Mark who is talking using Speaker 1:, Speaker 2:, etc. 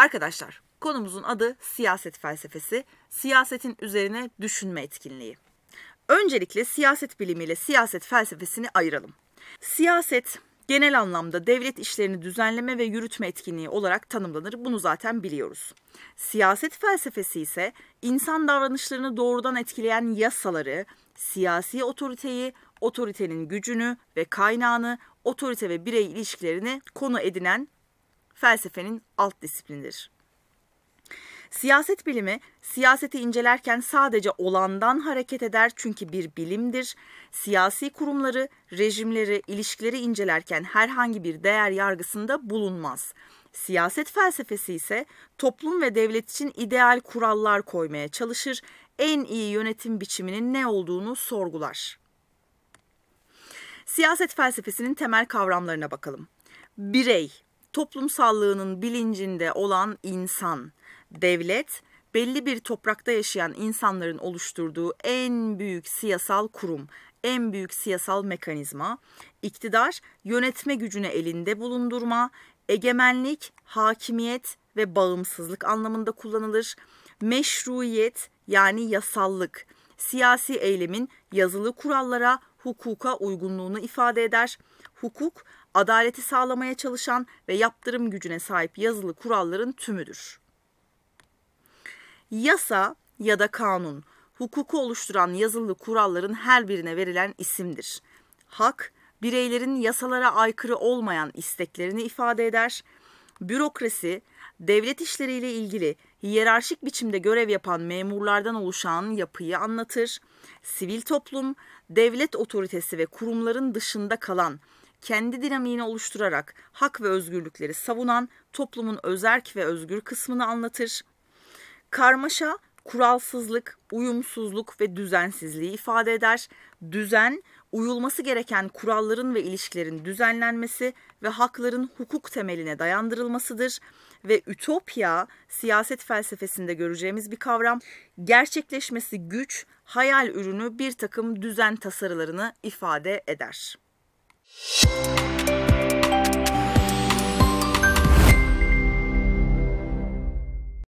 Speaker 1: Arkadaşlar konumuzun adı siyaset felsefesi, siyasetin üzerine düşünme etkinliği. Öncelikle siyaset bilimiyle siyaset felsefesini ayıralım. Siyaset genel anlamda devlet işlerini düzenleme ve yürütme etkinliği olarak tanımlanır. Bunu zaten biliyoruz. Siyaset felsefesi ise insan davranışlarını doğrudan etkileyen yasaları, siyasi otoriteyi, otoritenin gücünü ve kaynağını, otorite ve birey ilişkilerini konu edinen felsefenin alt disiplinidir. Siyaset bilimi siyaseti incelerken sadece olandan hareket eder çünkü bir bilimdir. Siyasi kurumları, rejimleri, ilişkileri incelerken herhangi bir değer yargısında bulunmaz. Siyaset felsefesi ise toplum ve devlet için ideal kurallar koymaya çalışır, en iyi yönetim biçiminin ne olduğunu sorgular. Siyaset felsefesinin temel kavramlarına bakalım. Birey toplumsallığının bilincinde olan insan, devlet, belli bir toprakta yaşayan insanların oluşturduğu en büyük siyasal kurum, en büyük siyasal mekanizma, iktidar, yönetme gücünü elinde bulundurma, egemenlik, hakimiyet ve bağımsızlık anlamında kullanılır. Meşruiyet yani yasallık siyasi eylemin yazılı kurallara, hukuka uygunluğunu ifade eder. Hukuk, adaleti sağlamaya çalışan ve yaptırım gücüne sahip yazılı kuralların tümüdür. Yasa ya da kanun, hukuku oluşturan yazılı kuralların her birine verilen isimdir. Hak, bireylerin yasalara aykırı olmayan isteklerini ifade eder bürokrasi, devlet işleriyle ilgili hiyerarşik biçimde görev yapan memurlardan oluşan yapıyı anlatır. Sivil toplum, devlet otoritesi ve kurumların dışında kalan, kendi dinamiğini oluşturarak hak ve özgürlükleri savunan toplumun özerk ve özgür kısmını anlatır. Karmaşa kuralsızlık, uyumsuzluk ve düzensizliği ifade eder. Düzen, uyulması gereken kuralların ve ilişkilerin düzenlenmesi ve hakların hukuk temeline dayandırılmasıdır ve ütopya siyaset felsefesinde göreceğimiz bir kavram. Gerçekleşmesi güç, hayal ürünü bir takım düzen tasarılarını ifade eder. Müzik